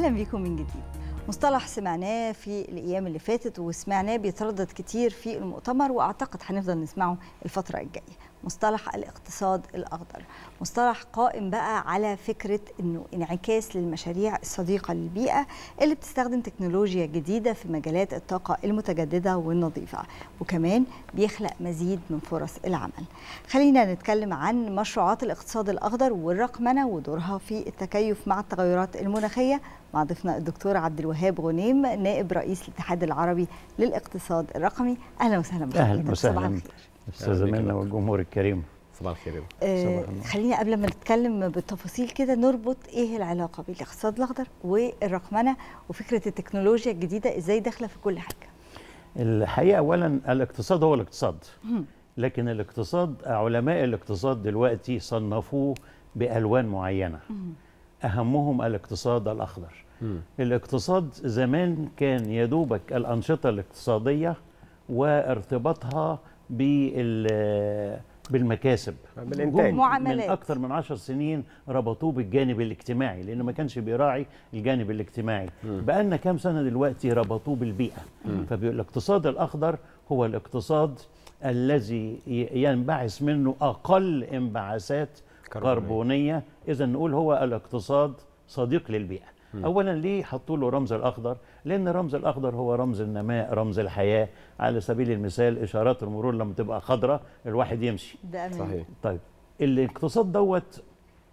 اهلا بيكم من جديد مصطلح سمعناه في الايام اللي فاتت وسمعناه بيتردد كتير في المؤتمر واعتقد هنفضل نسمعه الفتره الجايه مصطلح الاقتصاد الاخضر مصطلح قائم بقى على فكره انه انعكاس للمشاريع الصديقه للبيئه اللي بتستخدم تكنولوجيا جديده في مجالات الطاقه المتجدده والنظيفه وكمان بيخلق مزيد من فرص العمل خلينا نتكلم عن مشروعات الاقتصاد الاخضر والرقمنه ودورها في التكيف مع التغيرات المناخيه مع ضيفنا الدكتور عبد الوهاب غنيم نائب رئيس الاتحاد العربي للاقتصاد الرقمي اهلا وسهلا بك اهلا وسهلا استاذه منى يعني والجمهور الكريم صباح الخير آه خليني قبل ما نتكلم بالتفاصيل كده نربط ايه العلاقه بين الاقتصاد الاخضر والرقمنه وفكره التكنولوجيا الجديده ازاي داخله في كل حاجه الحقيقه اولا الاقتصاد هو الاقتصاد لكن الاقتصاد علماء الاقتصاد دلوقتي صنفوه بالوان معينه اهمهم الاقتصاد الاخضر الاقتصاد زمان كان يدوبك الانشطه الاقتصاديه وارتباطها بال بالمكاسب آه، بالانتاج من اكثر من 10 سنين ربطوه بالجانب الاجتماعي لانه ما كانش بيراعي الجانب الاجتماعي بقى لنا كام سنه دلوقتي ربطوه بالبيئه فالاقتصاد الاخضر هو الاقتصاد الذي ينبعث منه اقل انبعاثات كربونيه, كربونية. اذا نقول هو الاقتصاد صديق للبيئه اولا ليه حطوا له رمز الاخضر لان الرمز الاخضر هو رمز النماء رمز الحياه على سبيل المثال اشارات المرور لما تبقى خضراء الواحد يمشي ده صحيح طيب الاقتصاد دوت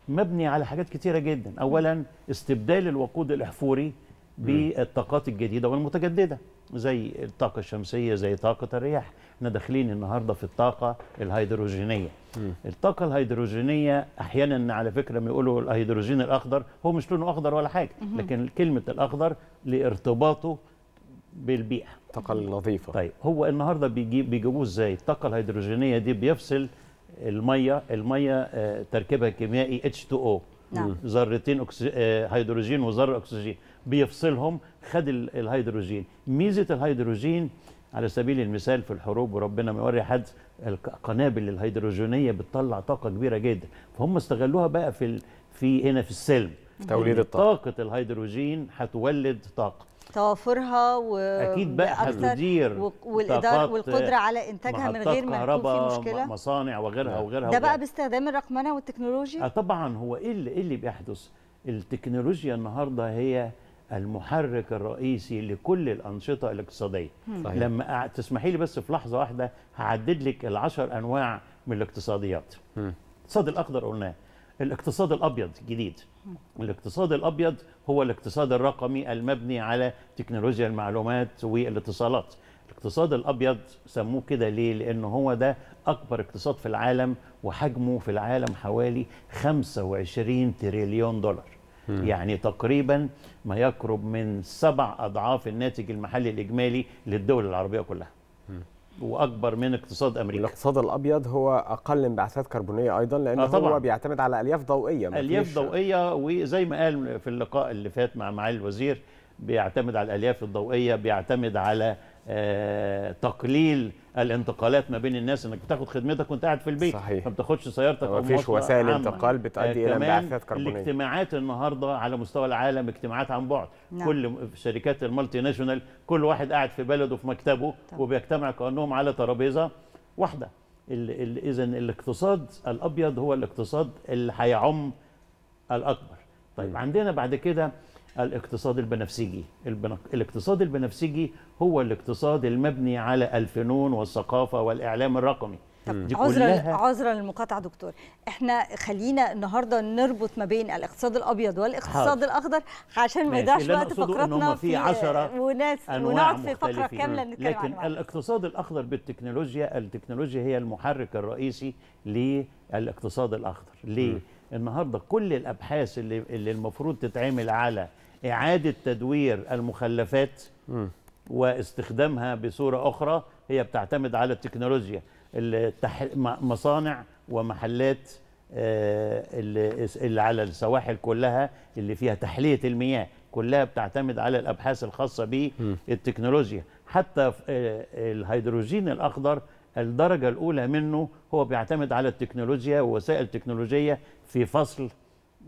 مبني على حاجات كتيره جدا اولا استبدال الوقود الاحفوري بالطاقات الجديده والمتجدده زي الطاقه الشمسيه زي طاقه الرياح احنا داخلين النهارده في الطاقه الهيدروجينيه م. الطاقه الهيدروجينيه احيانا على فكره بيقولوا الهيدروجين الاخضر هو مش لونه اخضر ولا حاجه م. لكن كلمه الاخضر لارتباطه بالبيئه الطاقه النظيفه طيب هو النهارده بيجيب بيجيبوه ازاي الطاقه الهيدروجينيه دي بيفصل الميه الميه آه، تركيبها كيميائي H2O نعم. ذرتين آه، هيدروجين وذره اكسجين بيفصلهم خد الهيدروجين ميزه الهيدروجين على سبيل المثال في الحروب وربنا ما يوري حد القنابل الهيدروجينيه بتطلع طاقه كبيره جدا فهم استغلوها بقى في في هنا في السلم توليد الطاقه طاقه الهيدروجين هتولد طاقه توافرها و... اكيد بقى هتدير والاداره والقدره على انتاجها من غير ما يكون في مشكله مصانع وغيرها نعم. وغيرها ده بقى باستخدام الرقمنه والتكنولوجيا آه، طبعا هو ايه اللي ايه اللي بيحدث التكنولوجيا النهارده هي المحرك الرئيسي لكل الأنشطة الاقتصادية صحيح. لما تسمحي لي بس في لحظة واحدة هعدد لك العشر أنواع من الاقتصاديات الاقتصاد الأخضر قلناه الاقتصاد الابيض الجديد الاقتصاد الابيض هو الاقتصاد الرقمي المبني على تكنولوجيا المعلومات والاتصالات الاقتصاد الابيض سموه كده ليه لان هو ده اكبر اقتصاد في العالم وحجمه في العالم حوالي 25 تريليون دولار م. يعني تقريبا ما يقرب من سبع اضعاف الناتج المحلي الاجمالي للدول العربيه كلها م. واكبر من اقتصاد امريكا الاقتصاد الابيض هو اقل انبعاثات كربونيه ايضا لان آه هو بيعتمد على الياف ضوئيه الياف ضوئيه وزي ما قال في اللقاء اللي فات مع معالي الوزير بيعتمد على الالياف الضوئيه بيعتمد على آه تقليل الانتقالات ما بين الناس انك بتاخد خدمتك وانت قاعد في البيت صحيح ما بتاخدش سيارتك ما فيش وسائل انتقال بتؤدي آه، الى انبعاثات كربونيه الاجتماعات النهارده على مستوى العالم اجتماعات عن بعد نعم. كل شركات المالتي ناشونال كل واحد قاعد في بلده في مكتبه وبيجتمع كانهم على ترابيزه واحده اذا الاقتصاد الابيض هو الاقتصاد اللي هيعم الاكبر طيب م. عندنا بعد كده الاقتصاد البنفسجي الاقتصاد البنفسجي هو الاقتصاد المبني على الفنون والثقافة والإعلام الرقمي عذرا عذرا للمقاطعه دكتور احنا خلينا النهارده نربط ما بين الاقتصاد الابيض والاقتصاد حاضر. الاخضر عشان ما يضيعش وقت فقراتنا في عشرة وناس ونقعد في فقره كامله نتكلم لكن عنها. الاقتصاد الاخضر بالتكنولوجيا التكنولوجيا هي المحرك الرئيسي للاقتصاد الاخضر ليه؟ م. النهارده كل الابحاث اللي اللي المفروض تتعمل على اعاده تدوير المخلفات م. واستخدامها بصوره اخرى هي بتعتمد على التكنولوجيا التح... مصانع ومحلات آه، اللي, اللي على السواحل كلها اللي فيها تحليه المياه كلها بتعتمد على الابحاث الخاصه بالتكنولوجيا حتى آه، الهيدروجين الاخضر الدرجه الاولى منه هو بيعتمد على التكنولوجيا ووسائل تكنولوجيه في فصل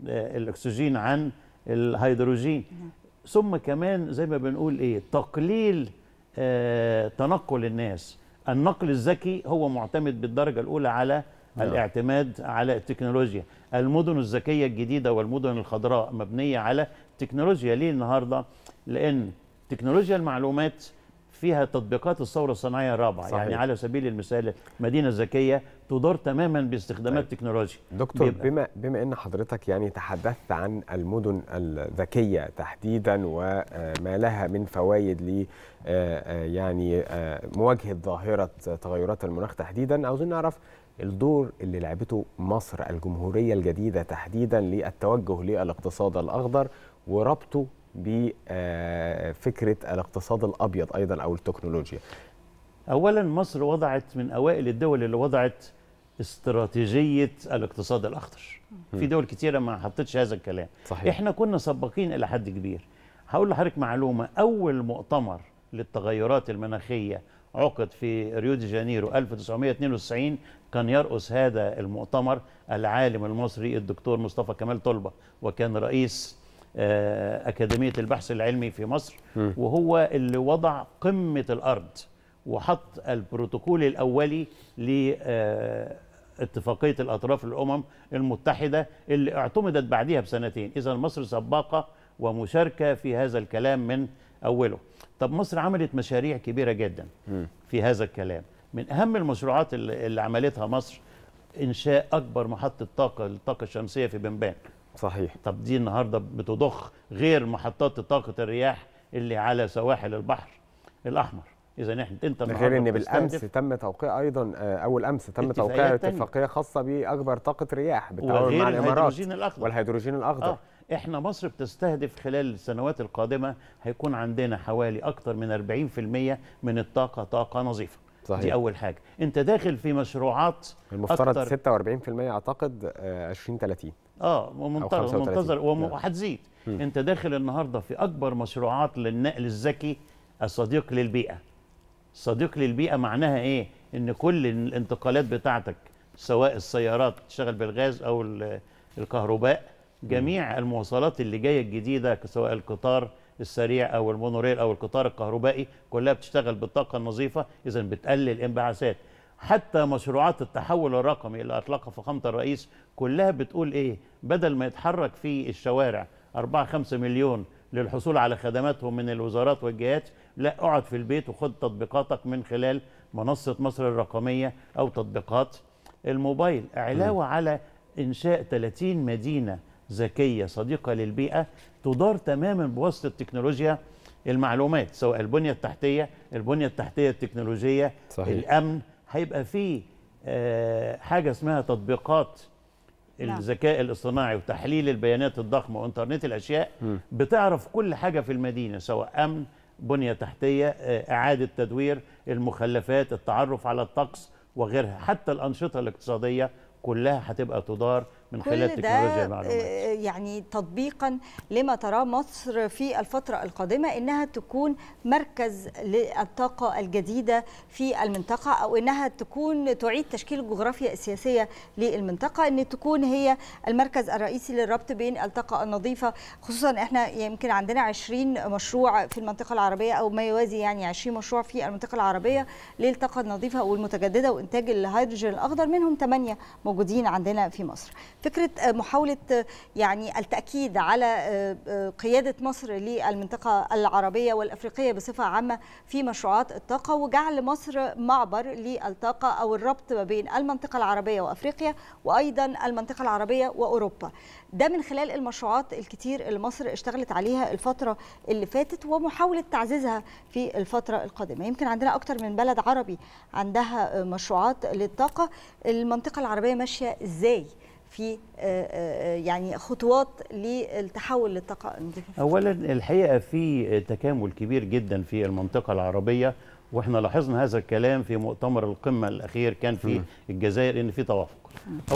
آه، الاكسجين عن الهيدروجين نعم. ثم كمان زي ما بنقول ايه تقليل آه، تنقل الناس النقل الذكي هو معتمد بالدرجه الاولى على نعم. الاعتماد على التكنولوجيا المدن الذكيه الجديده والمدن الخضراء مبنيه على التكنولوجيا ليه النهارده لان تكنولوجيا المعلومات فيها تطبيقات الثوره الصناعيه الرابعه يعني صحيح. يعني على سبيل المثال مدينه ذكيه تدار تماما باستخدامات طيب. تكنولوجيا دكتور بيبقى. بما بما ان حضرتك يعني تحدثت عن المدن الذكيه تحديدا وما لها من فوائد ل آه، آه، يعني آه، مواجهه ظاهره تغيرات المناخ تحديدا عاوزين نعرف الدور اللي لعبته مصر الجمهوريه الجديده تحديدا للتوجه للاقتصاد الاخضر وربطه بفكره الاقتصاد الابيض ايضا او التكنولوجيا اولا مصر وضعت من اوائل الدول اللي وضعت استراتيجيه الاقتصاد الاخضر في دول كتيره ما حطتش هذا الكلام صحيح. احنا كنا سباقين الى حد كبير هقول لحضرتك معلومه اول مؤتمر للتغيرات المناخيه عقد في ريو دي جانيرو 1992 كان يرأس هذا المؤتمر العالم المصري الدكتور مصطفى كمال طلبة وكان رئيس آه، أكاديمية البحث العلمي في مصر وهو اللي وضع قمة الأرض وحط البروتوكول الأولي لاتفاقية آه، الأطراف الأمم المتحدة اللي اعتمدت بعدها بسنتين إذا مصر سباقة ومشاركة في هذا الكلام من أوله طب مصر عملت مشاريع كبيرة جدا في هذا الكلام من أهم المشروعات اللي عملتها مصر إنشاء أكبر محطة طاقة للطاقة الشمسية في بنبان صحيح طب دي النهارده بتضخ غير محطات طاقه الرياح اللي على سواحل البحر الاحمر اذا احنا انت غير ان بالامس تم توقيع ايضا آه، اول امس تم توقيع اتفاقيه خاصه باكبر طاقه رياح بالتعاون مع الامارات الاخضر والهيدروجين الاخضر آه. احنا مصر بتستهدف خلال السنوات القادمه هيكون عندنا حوالي اكثر من 40% من الطاقه طاقه نظيفه صحيح. دي اول حاجه انت داخل في مشروعات المفترض 46% اعتقد 20 آه، 30 اه ومنتظر ومنتظر نعم. وهتزيد انت داخل النهارده في اكبر مشروعات للنقل الذكي الصديق للبيئه صديق للبيئه معناها ايه ان كل الانتقالات بتاعتك سواء السيارات تشتغل بالغاز او الكهرباء جميع المواصلات اللي جايه الجديده سواء القطار السريع او المونوريل او القطار الكهربائي كلها بتشتغل بالطاقه النظيفه اذا بتقلل انبعاثات حتى مشروعات التحول الرقمي اللي اطلقها فخامه الرئيس كلها بتقول ايه بدل ما يتحرك في الشوارع 4 5 مليون للحصول على خدماتهم من الوزارات والجهات لا اقعد في البيت وخد تطبيقاتك من خلال منصه مصر الرقميه او تطبيقات الموبايل علاوه م. على انشاء 30 مدينه ذكيه صديقه للبيئه تدار تماما بواسطه تكنولوجيا المعلومات سواء البنيه التحتيه البنيه التحتيه التكنولوجيه صحيح. الامن هيبقى في آه، حاجه اسمها تطبيقات نعم. الذكاء الاصطناعي وتحليل البيانات الضخمه وانترنت الاشياء بتعرف كل حاجه في المدينه سواء امن بنيه تحتيه آه، اعاده تدوير المخلفات التعرف على الطقس وغيرها حتى الانشطه الاقتصاديه كلها هتبقى تدار من خلال تكنولوجيا المعلومات آه، يعني تطبيقا لما تراه مصر في الفترة القادمة إنها تكون مركز للطاقة الجديدة في المنطقة أو إنها تكون تعيد تشكيل الجغرافيا السياسية للمنطقة إن تكون هي المركز الرئيسي للربط بين الطاقة النظيفة خصوصا إحنا يمكن عندنا 20 مشروع في المنطقة العربية أو ما يوازي يعني 20 مشروع في المنطقة العربية للطاقة النظيفة والمتجددة وإنتاج الهيدروجين الأخضر منهم 8 موجودين عندنا في مصر فكره آه، محاوله آه، يعني التاكيد على آه، قياده مصر للمنطقه العربيه والافريقيه بصفه عامه في مشروعات الطاقه وجعل مصر معبر للطاقه او الربط ما بين المنطقه العربيه وافريقيا وايضا المنطقه العربيه واوروبا ده من خلال المشروعات الكتير اللي مصر اشتغلت عليها الفتره اللي فاتت ومحاوله تعزيزها في الفتره القادمه يمكن عندنا اكتر من بلد عربي عندها مشروعات للطاقه المنطقه العربيه ماشيه ازاي في آه، آه، يعني خطوات للتحول للطاقه النظيفه اولا الحقيقه في تكامل كبير جدا في المنطقه العربيه واحنا لاحظنا هذا الكلام في مؤتمر القمه الاخير كان في الجزائر ان في توافق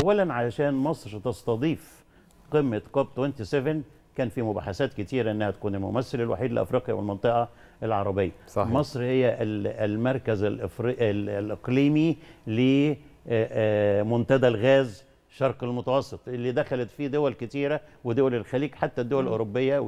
اولا علشان مصر تستضيف قمه كوب 27 كان في مباحثات كتيره انها تكون الممثل الوحيد لافريقيا والمنطقه العربيه صحيح. مصر هي المركز الإفري... الاقليمي لمنتدى آه، الغاز الشرق المتوسط اللي دخلت فيه دول كتيرة ودول الخليج حتى الدول الأوروبية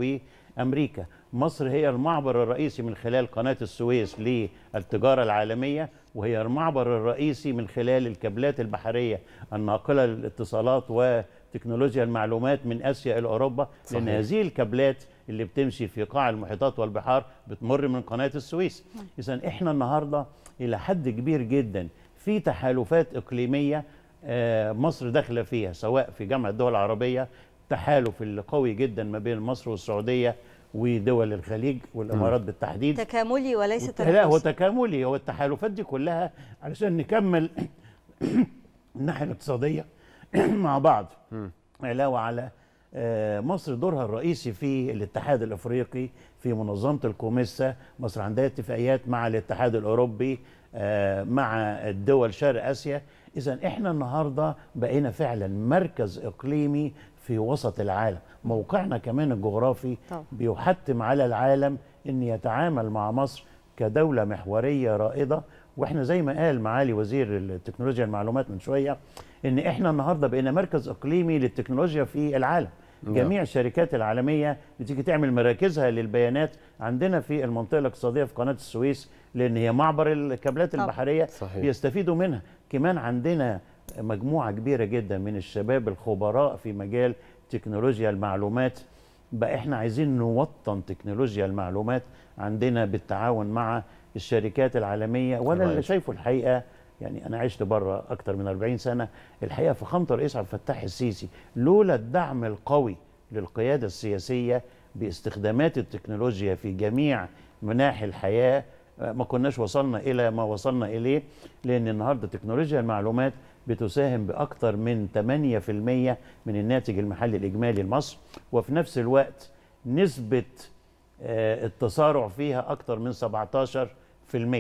وأمريكا مصر هي المعبر الرئيسي من خلال قناة السويس للتجارة العالمية وهي المعبر الرئيسي من خلال الكابلات البحرية الناقلة للاتصالات وتكنولوجيا المعلومات من آسيا إلى أوروبا صحيح. لأن هذه الكابلات اللي بتمشي في قاع المحيطات والبحار بتمر من قناة السويس إذا إحنا النهاردة إلى حد كبير جدا في تحالفات إقليمية آه، مصر داخله فيها سواء في جامعه الدول العربيه التحالف اللي قوي جدا ما بين مصر والسعوديه ودول الخليج والامارات بالتحديد تكاملي وليس تنافسي لا هو تكاملي هو التحالفات دي كلها علشان نكمل الناحيه الاقتصاديه مع بعض علاوه على آه، مصر دورها الرئيسي في الاتحاد الافريقي في منظمه الكوميسا مصر عندها اتفاقيات مع الاتحاد الاوروبي آه، مع الدول شرق اسيا اذا احنا النهارده بقينا فعلا مركز اقليمي في وسط العالم موقعنا كمان الجغرافي بيحتم على العالم ان يتعامل مع مصر كدوله محوريه رائده واحنا زي ما قال معالي وزير التكنولوجيا المعلومات من شويه ان احنا النهارده بقينا مركز اقليمي للتكنولوجيا في العالم نعم. جميع الشركات العالميه بتيجي تعمل مراكزها للبيانات عندنا في المنطقه الاقتصاديه في قناه السويس لان هي معبر الكابلات البحريه صحيح. بيستفيدوا منها كمان عندنا مجموعه كبيره جدا من الشباب الخبراء في مجال تكنولوجيا المعلومات بقى احنا عايزين نوطن تكنولوجيا المعلومات عندنا بالتعاون مع الشركات العالميه وانا اللي شايفه الحقيقه يعني انا عشت بره اكتر من 40 سنه الحقيقه في فخامه الرئيس عبد الفتاح السيسي لولا الدعم القوي للقياده السياسيه باستخدامات التكنولوجيا في جميع مناحي الحياه ما كناش وصلنا الى ما وصلنا اليه لان النهارده تكنولوجيا المعلومات بتساهم باكثر من 8% من الناتج المحلي الاجمالي لمصر وفي نفس الوقت نسبه آه، التسارع فيها اكثر من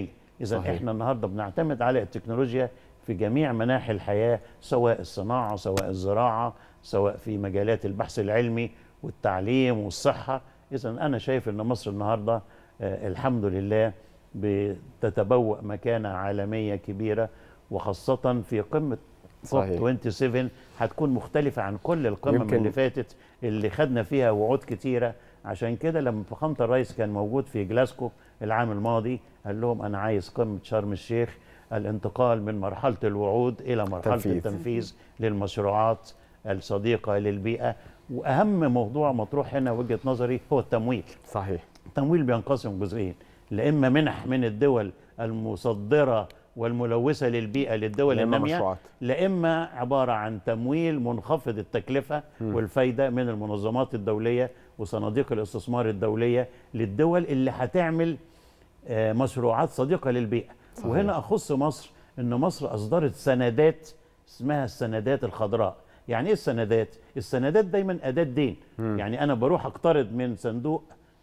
17% اذا احنا النهارده بنعتمد على التكنولوجيا في جميع مناحي الحياه سواء الصناعه سواء الزراعه سواء في مجالات البحث العلمي والتعليم والصحه اذا انا شايف ان مصر النهارده آه، الحمد لله بتتبوأ مكانه عالميه كبيره وخاصه في قمه صحيح 27 هتكون مختلفه عن كل القمم اللي فاتت اللي خدنا فيها وعود كتيره عشان كده لما فخامه الرئيس كان موجود في جلاسكو العام الماضي قال لهم انا عايز قمه شرم الشيخ الانتقال من مرحله الوعود الى مرحله تنفيذ. التنفيذ للمشروعات الصديقه للبيئه واهم موضوع مطروح هنا وجهه نظري هو التمويل صحيح التمويل بينقسم جزئين لا اما منح من الدول المصدره والملوثه للبيئه للدول الناميه لا اما عباره عن تمويل منخفض التكلفه م. والفايده من المنظمات الدوليه وصناديق الاستثمار الدوليه للدول اللي هتعمل آه، مشروعات صديقه للبيئه صحيح. وهنا اخص مصر ان مصر اصدرت سندات اسمها السندات الخضراء يعني ايه السندات السندات دايما اداه دين م. يعني انا بروح اقترض من صندوق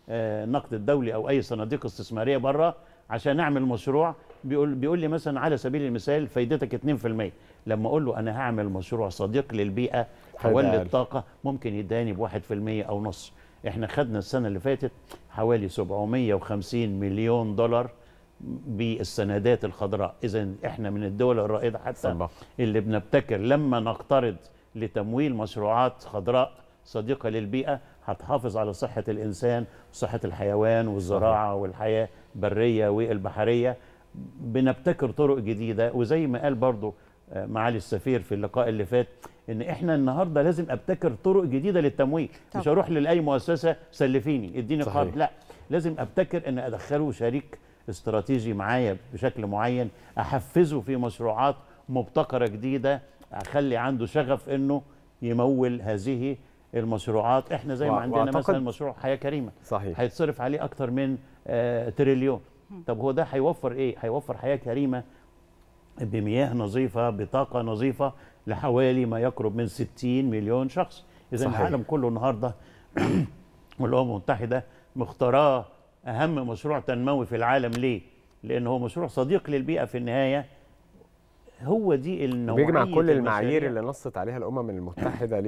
آه، النقد الدولي او اي صناديق استثماريه بره عشان اعمل مشروع بيقول بيقول لي مثلا على سبيل المثال فايدتك 2% لما اقول له انا هعمل مشروع صديق للبيئه حول الطاقه ممكن يداني ب 1% او نص احنا خدنا السنه اللي فاتت حوالي 750 مليون دولار بالسندات الخضراء اذا احنا من الدول الرائده حتى صباح. اللي بنبتكر لما نقترض لتمويل مشروعات خضراء صديقه للبيئه هتحافظ على صحه الانسان وصحه الحيوان والزراعه والحياه البريه والبحريه بنبتكر طرق جديده وزي ما قال برضو آه، معالي السفير في اللقاء اللي فات ان احنا النهارده لازم ابتكر طرق جديده للتمويل طب. مش اروح لاي مؤسسه سلفيني اديني قرض لا لازم ابتكر ان ادخله شريك استراتيجي معايا بشكل معين احفزه في مشروعات مبتكره جديده اخلي عنده شغف انه يمول هذه المشروعات احنا زي ما عندنا مثلا مشروع حياه كريمه صحيح هيتصرف عليه اكثر من آه تريليون طب هو ده هيوفر ايه هيوفر حياه كريمه بمياه نظيفه بطاقه نظيفه لحوالي ما يقرب من 60 مليون شخص اذا العالم كله النهارده والامم المتحده مختاراه اهم مشروع تنموي في العالم ليه لان هو مشروع صديق للبيئه في النهايه هو دي النوعيه بيجمع كل المعايير اللي نصت عليها الامم المتحده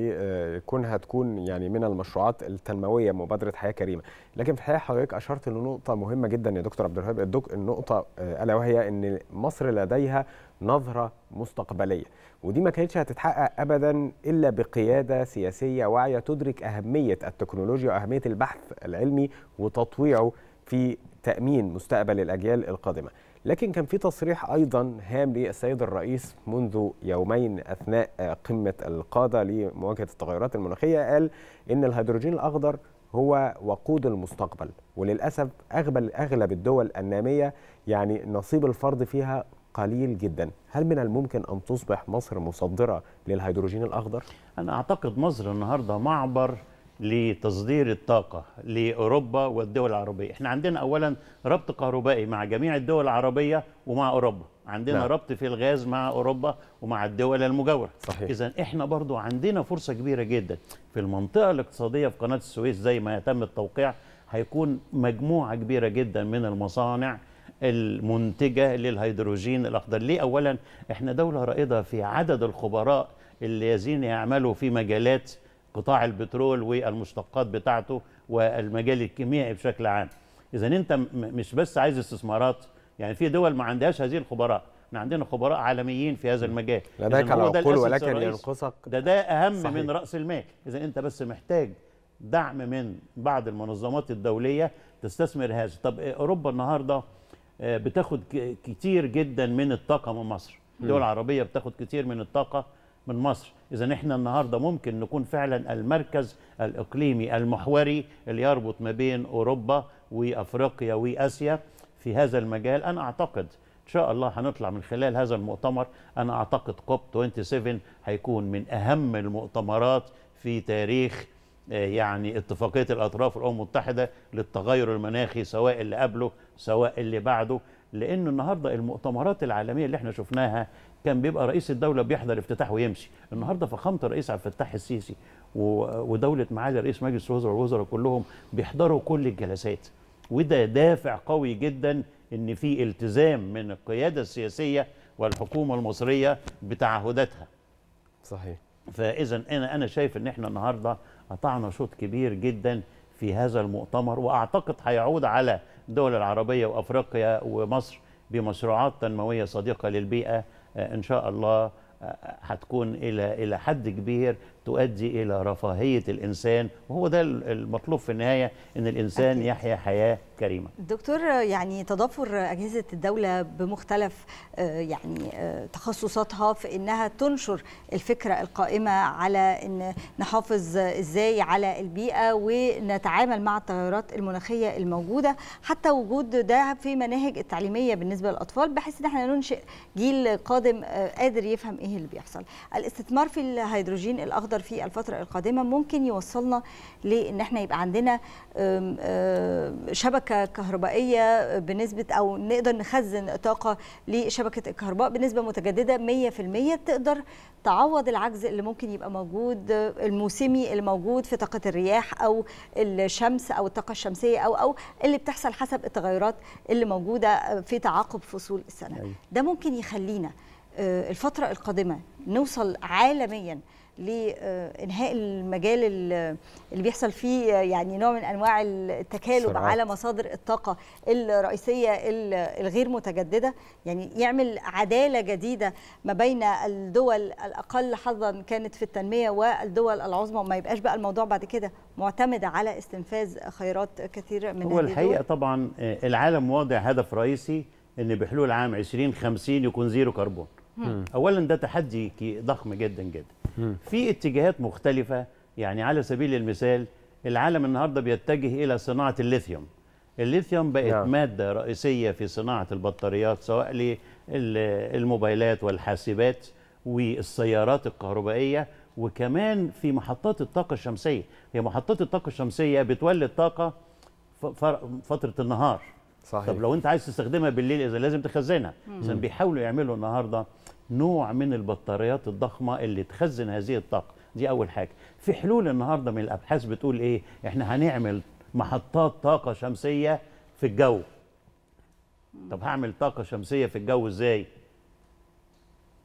لكونها آه، تكون يعني من المشروعات التنمويه مبادره حياه كريمه لكن في الحقيقه حضرتك اشرت لنقطه مهمه جدا يا دكتور عبد الوهاب النقطه آه، الا وهي ان مصر لديها نظره مستقبليه ودي ما كانتش هتتحقق ابدا الا بقياده سياسيه واعيه تدرك اهميه التكنولوجيا واهميه البحث العلمي وتطويعه في تامين مستقبل الاجيال القادمه لكن كان في تصريح ايضا هام للسيد الرئيس منذ يومين اثناء قمه القاده لمواجهه التغيرات المناخيه قال ان الهيدروجين الاخضر هو وقود المستقبل وللاسف اغلب اغلب الدول الناميه يعني نصيب الفرد فيها قليل جدا هل من الممكن أن تصبح مصر مصدرة للهيدروجين الأخضر؟ أنا أعتقد مصر النهاردة معبر لتصدير الطاقة لأوروبا والدول العربية احنا عندنا أولا ربط كهربائي مع جميع الدول العربية ومع أوروبا عندنا نعم. ربط في الغاز مع أوروبا ومع الدول المجاورة إذا احنا برضو عندنا فرصة كبيرة جدا في المنطقة الاقتصادية في قناة السويس زي ما يتم التوقيع هيكون مجموعة كبيرة جدا من المصانع المنتجة للهيدروجين الأخضر ليه أولا إحنا دولة رائدة في عدد الخبراء الذين يعملوا في مجالات قطاع البترول والمشتقات بتاعته والمجال الكيميائي بشكل عام إذا أنت مش بس عايز استثمارات يعني في دول ما عندهاش هذه الخبراء احنا عندنا خبراء عالميين في هذا المجال لا ذاك على عقول ولكن ينقصك ده ده اهم صحيح. من راس المال اذا انت بس محتاج دعم من بعض المنظمات الدوليه تستثمر هذا طب اوروبا النهارده آه، بتاخد كتير جدا من الطاقه من مصر الدول العربيه بتاخد كتير من الطاقه من مصر اذا احنا النهارده ممكن نكون فعلا المركز الاقليمي المحوري اللي يربط ما بين اوروبا وافريقيا واسيا في هذا المجال انا اعتقد ان شاء الله هنطلع من خلال هذا المؤتمر انا اعتقد كوب 27 هيكون من اهم المؤتمرات في تاريخ آه، يعني اتفاقيه الاطراف الامم المتحده للتغير المناخي سواء اللي قبله سواء اللي بعده لان النهارده المؤتمرات العالميه اللي احنا شفناها كان بيبقى رئيس الدوله بيحضر افتتاح ويمشي النهارده فخامه الرئيس عبد الفتاح السيسي ودوله معالي رئيس مجلس الوزراء والوزراء كلهم بيحضروا كل الجلسات وده دافع قوي جدا ان في التزام من القياده السياسيه والحكومه المصريه بتعهداتها صحيح فاذا انا انا شايف ان احنا النهارده قطعنا شوط كبير جدا في هذا المؤتمر واعتقد هيعود على الدول العربيه وافريقيا ومصر بمشروعات تنمويه صديقه للبيئه آه، ان شاء الله آه، آه، هتكون الى الى حد كبير تؤدي إلى رفاهية الإنسان وهو ده المطلوب في النهاية أن الإنسان أكيد. يحيا حياة كريمة دكتور يعني تضافر أجهزة الدولة بمختلف آه، يعني آه، تخصصاتها في أنها تنشر الفكرة القائمة على أن نحافظ إزاي على البيئة ونتعامل مع التغيرات المناخية الموجودة حتى وجود ده في مناهج التعليمية بالنسبة للأطفال بحيث أن احنا ننشئ جيل قادم آه، قادر يفهم إيه اللي بيحصل الاستثمار في الهيدروجين الأخضر اكتر في الفتره القادمه ممكن يوصلنا لان احنا يبقى عندنا شبكه كهربائيه بنسبه او نقدر نخزن طاقه لشبكه الكهرباء بنسبه متجدده 100% تقدر تعوض العجز اللي ممكن يبقى موجود الموسمي اللي موجود في طاقه الرياح او الشمس او الطاقه الشمسيه او او اللي بتحصل حسب التغيرات اللي موجوده في تعاقب فصول السنه أيوة. ده ممكن يخلينا آه، الفتره القادمه نوصل عالميا لانهاء المجال اللي بيحصل فيه يعني نوع من انواع التكالب صراحة. على مصادر الطاقه الرئيسيه الغير متجدده يعني يعمل عداله جديده ما بين الدول الاقل حظا كانت في التنميه والدول العظمى وما يبقاش بقى الموضوع بعد كده معتمد على استنفاذ خيرات كثير من هو الحقيقه طبعا آه، العالم واضع هدف رئيسي ان بحلول عام 2050 يكون زيرو كربون اولا ده تحدي ضخم جدا جدا في اتجاهات مختلفه يعني على سبيل المثال العالم النهارده بيتجه الى صناعه الليثيوم الليثيوم بقت نعم. ماده رئيسيه في صناعه البطاريات سواء للموبايلات والحاسبات والسيارات الكهربائيه وكمان في محطات الطاقه الشمسيه هي محطات الطاقه الشمسيه بتولد طاقه فتره النهار صحيح. طب لو انت عايز تستخدمها بالليل اذا لازم تخزنها عشان بيحاولوا يعملوا النهارده نوع من البطاريات الضخمه اللي تخزن هذه الطاقه دي اول حاجه في حلول النهارده من الابحاث بتقول ايه احنا هنعمل محطات طاقه شمسيه في الجو طب هعمل طاقه شمسيه في الجو ازاي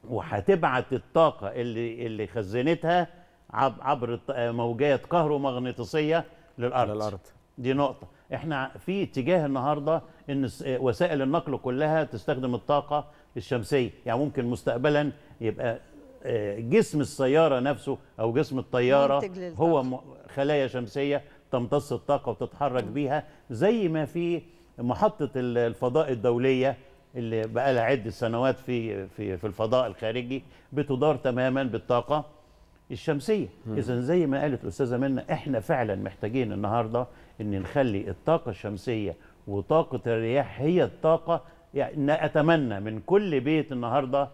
وهتبعت الطاقه اللي اللي خزنتها عبر موجات كهرومغناطيسيه للارض للارض دي نقطه احنا في اتجاه النهارده ان وسائل النقل كلها تستخدم الطاقه الشمسيه يعني ممكن مستقبلا يبقى آه، جسم السياره نفسه او جسم الطياره هو خلايا شمسيه تمتص الطاقه وتتحرك بيها زي ما في محطه الفضاء الدوليه اللي بقى لها عده سنوات في في في الفضاء الخارجي بتدار تماما بالطاقه الشمسيه اذا زي ما قالت الاستاذه منا احنا فعلا محتاجين النهارده ان نخلي الطاقه الشمسيه وطاقه الرياح هي الطاقه يعني أتمنى من كل بيت النهاردة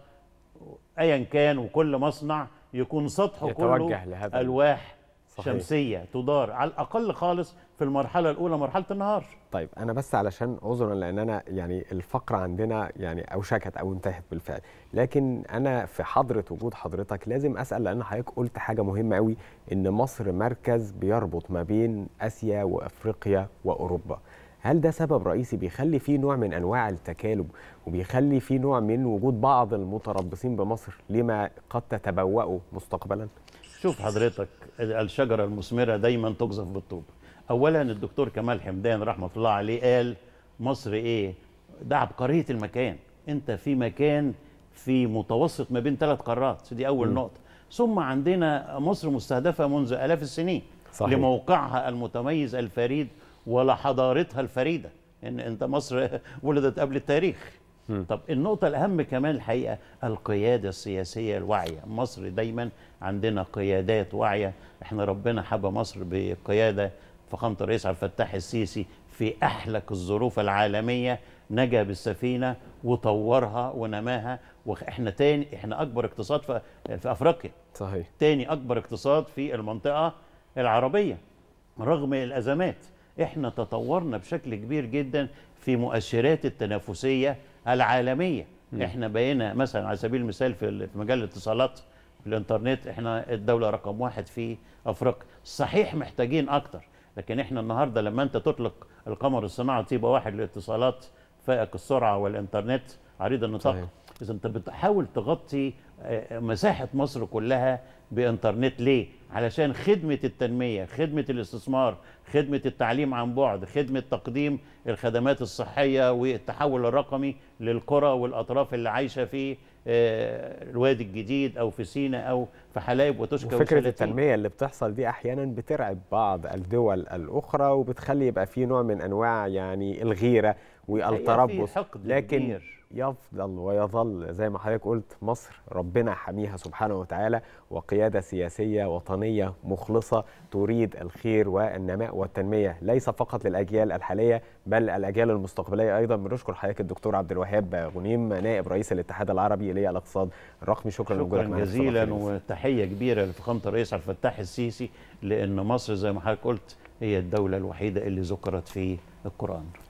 أيا كان وكل مصنع يكون سطحه كله لهذا ألواح صحيح. شمسية تدار على الأقل خالص في المرحلة الأولى مرحلة النهار طيب أنا بس علشان عذرا لأن أنا يعني الفقرة عندنا يعني أوشكت أو انتهت بالفعل لكن أنا في حضرة وجود حضرتك لازم أسأل لأن حضرتك قلت حاجة مهمة قوي إن مصر مركز بيربط ما بين آسيا وأفريقيا وأوروبا هل ده سبب رئيسي بيخلي فيه نوع من انواع التكالب وبيخلي فيه نوع من وجود بعض المتربصين بمصر لما قد تتبوأه مستقبلا؟ شوف حضرتك الشجره المثمره دايما تقذف بالطوب. اولا الدكتور كمال حمدان رحمه الله عليه قال مصر ايه؟ ده عبقريه المكان، انت في مكان في متوسط ما بين ثلاث قارات، دي اول م. نقطه. ثم عندنا مصر مستهدفه منذ الاف السنين صحيح. لموقعها المتميز الفريد ولا حضارتها الفريده ان انت مصر ولدت قبل التاريخ طب النقطة الأهم كمان الحقيقة القيادة السياسية الواعية مصر دايما عندنا قيادات واعية احنا ربنا حب مصر بقيادة فخامة الرئيس عبد الفتاح السيسي في أحلك الظروف العالمية نجا بالسفينة وطورها ونماها واحنا تاني احنا أكبر اقتصاد في, في أفريقيا صحيح تاني أكبر اقتصاد في المنطقة العربية رغم الأزمات احنا تطورنا بشكل كبير جدا في مؤشرات التنافسيه العالميه م. احنا بقينا مثلا على سبيل المثال في مجال الاتصالات في الانترنت احنا الدوله رقم واحد في افريقيا صحيح محتاجين اكتر لكن احنا النهارده لما انت تطلق القمر الصناعي طيبه واحد للاتصالات فائق السرعه والانترنت عريض النطاق اذا انت بتحاول تغطي آه، مساحه مصر كلها بانترنت ليه علشان خدمه التنميه خدمه الاستثمار خدمه التعليم عن بعد خدمه تقديم الخدمات الصحيه والتحول الرقمي للقرى والاطراف اللي عايشه في آه، الوادي الجديد او في سينا او في حلايب وتشكى وفكره التنميه اللي بتحصل دي احيانا بترعب بعض الدول الاخرى وبتخلي يبقى في نوع من انواع يعني الغيره والتربص لكن كبير. يفضل ويظل زي ما حضرتك قلت مصر ربنا حميها سبحانه وتعالى وقيادة سياسية وطنية مخلصة تريد الخير والنماء والتنمية ليس فقط للأجيال الحالية بل الأجيال المستقبلية أيضا بنشكر حضرتك الدكتور عبد الوهاب غنيم نائب رئيس الاتحاد العربي للاقتصاد الاقتصاد الرقمي شكرا شكرا جزيلا وتحية كبيرة لفخامة الرئيس عبد الفتاح السيسي لأن مصر زي ما حضرتك قلت هي الدولة الوحيدة اللي ذكرت في القرآن